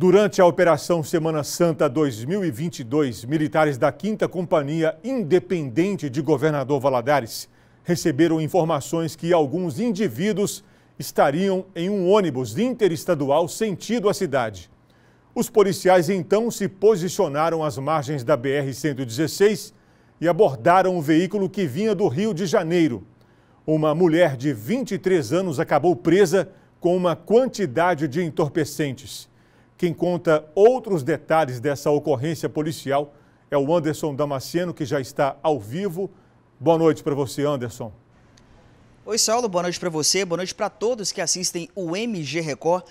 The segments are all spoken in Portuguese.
Durante a Operação Semana Santa 2022, militares da 5 Companhia Independente de Governador Valadares receberam informações que alguns indivíduos estariam em um ônibus interestadual sentido à cidade. Os policiais então se posicionaram às margens da BR-116 e abordaram o veículo que vinha do Rio de Janeiro. Uma mulher de 23 anos acabou presa com uma quantidade de entorpecentes. Quem conta outros detalhes dessa ocorrência policial é o Anderson Damasceno, que já está ao vivo. Boa noite para você, Anderson. Oi, Saulo, boa noite para você, boa noite para todos que assistem o MG Record.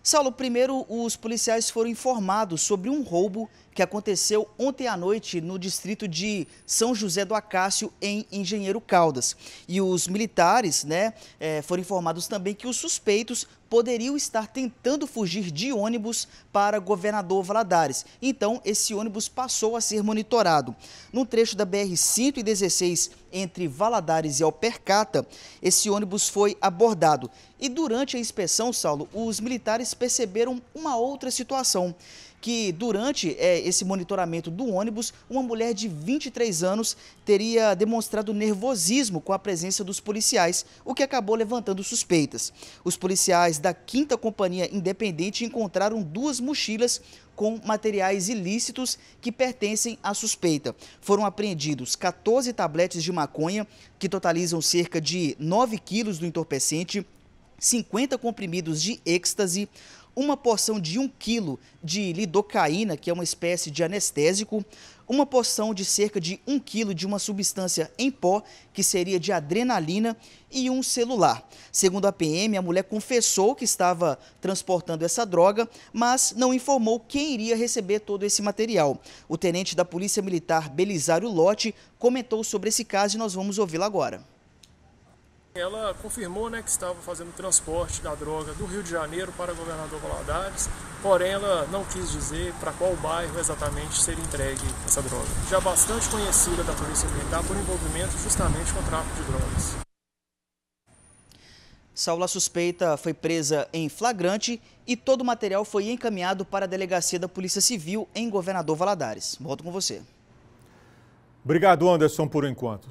Saulo, primeiro, os policiais foram informados sobre um roubo que aconteceu ontem à noite no distrito de São José do Acácio, em Engenheiro Caldas. E os militares né, eh, foram informados também que os suspeitos poderiam estar tentando fugir de ônibus para Governador Valadares. Então, esse ônibus passou a ser monitorado. No trecho da BR-116, entre Valadares e Alpercata, esse ônibus foi abordado. E durante a inspeção, Saulo, os militares perceberam uma outra situação que durante é, esse monitoramento do ônibus, uma mulher de 23 anos teria demonstrado nervosismo com a presença dos policiais, o que acabou levantando suspeitas. Os policiais da 5 Companhia Independente encontraram duas mochilas com materiais ilícitos que pertencem à suspeita. Foram apreendidos 14 tabletes de maconha, que totalizam cerca de 9 quilos do entorpecente, 50 comprimidos de êxtase, uma porção de 1 quilo de lidocaína, que é uma espécie de anestésico, uma porção de cerca de 1 quilo de uma substância em pó, que seria de adrenalina, e um celular. Segundo a PM, a mulher confessou que estava transportando essa droga, mas não informou quem iria receber todo esse material. O tenente da Polícia Militar Belisário Lote comentou sobre esse caso e nós vamos ouvi-lo agora ela confirmou né, que estava fazendo transporte da droga do Rio de Janeiro para Governador Valadares, porém ela não quis dizer para qual bairro exatamente seria entregue essa droga, já bastante conhecida da Polícia Militar por envolvimento justamente com o tráfico de drogas. Saula suspeita foi presa em flagrante e todo o material foi encaminhado para a delegacia da Polícia Civil em Governador Valadares. Volto com você. Obrigado, Anderson, por enquanto.